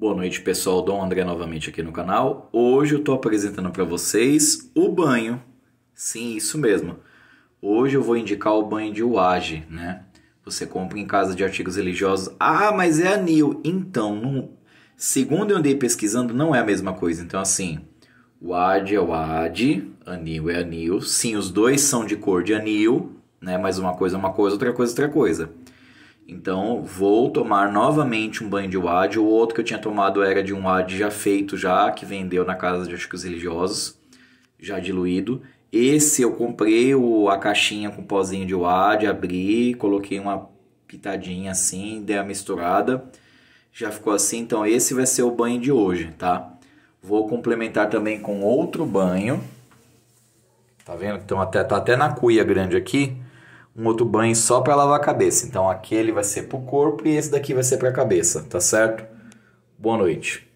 Boa noite, pessoal. Dom André novamente aqui no canal. Hoje eu estou apresentando para vocês o banho. Sim, isso mesmo. Hoje eu vou indicar o banho de uage, né? Você compra em casa de artigos religiosos. Ah, mas é anil. Então, segundo eu andei pesquisando, não é a mesma coisa. Então, assim, uage é uage, anil é anil. Sim, os dois são de cor de anil, né? Mas uma coisa é uma coisa, outra coisa é outra coisa. Então, vou tomar novamente um banho de wad. O outro que eu tinha tomado era de um wad já feito, já que vendeu na casa de os religiosos, já diluído. Esse eu comprei o, a caixinha com pozinho de wad, abri, coloquei uma pitadinha assim, dei a misturada. Já ficou assim, então esse vai ser o banho de hoje, tá? Vou complementar também com outro banho. Tá vendo? Então até tá até na cuia grande aqui um outro banho só para lavar a cabeça. Então aquele vai ser para o corpo e esse daqui vai ser para a cabeça, tá certo? Boa noite.